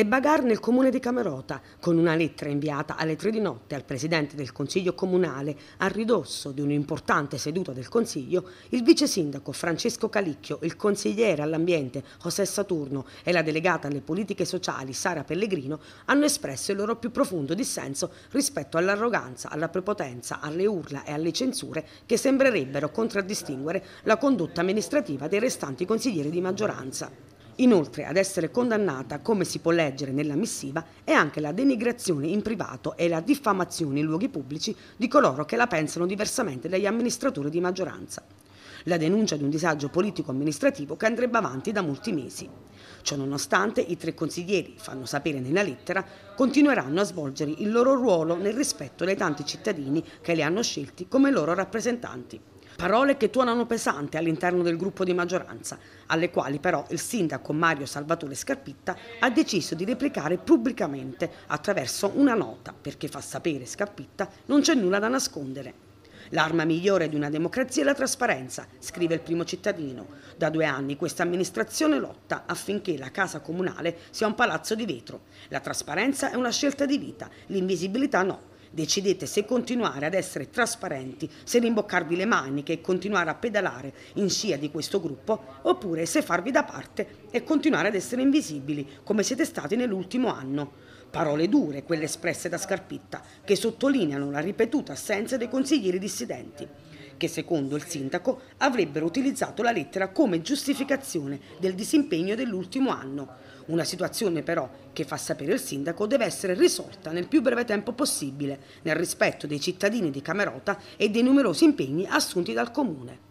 e bagar nel comune di Camerota con una lettera inviata alle tre di notte al presidente del Consiglio Comunale a ridosso di un'importante seduta del Consiglio, il vice sindaco Francesco Calicchio, il consigliere all'ambiente José Saturno e la delegata alle politiche sociali Sara Pellegrino hanno espresso il loro più profondo dissenso rispetto all'arroganza, alla prepotenza, alle urla e alle censure che sembrerebbero contraddistinguere la condotta amministrativa dei restanti consiglieri di maggioranza. Inoltre ad essere condannata, come si può leggere nella missiva, è anche la denigrazione in privato e la diffamazione in luoghi pubblici di coloro che la pensano diversamente dagli amministratori di maggioranza la denuncia di un disagio politico-amministrativo che andrebbe avanti da molti mesi. Ciononostante, i tre consiglieri, fanno sapere nella lettera, continueranno a svolgere il loro ruolo nel rispetto dei tanti cittadini che li hanno scelti come loro rappresentanti. Parole che tuonano pesante all'interno del gruppo di maggioranza, alle quali però il sindaco Mario Salvatore Scarpitta ha deciso di replicare pubblicamente attraverso una nota, perché fa sapere Scarpitta non c'è nulla da nascondere. L'arma migliore di una democrazia è la trasparenza, scrive il primo cittadino. Da due anni questa amministrazione lotta affinché la casa comunale sia un palazzo di vetro. La trasparenza è una scelta di vita, l'invisibilità no. Decidete se continuare ad essere trasparenti, se rimboccarvi le maniche e continuare a pedalare in scia di questo gruppo, oppure se farvi da parte e continuare ad essere invisibili come siete stati nell'ultimo anno. Parole dure quelle espresse da Scarpitta, che sottolineano la ripetuta assenza dei consiglieri dissidenti che secondo il sindaco avrebbero utilizzato la lettera come giustificazione del disimpegno dell'ultimo anno. Una situazione però che fa sapere il sindaco deve essere risolta nel più breve tempo possibile, nel rispetto dei cittadini di Camerota e dei numerosi impegni assunti dal comune.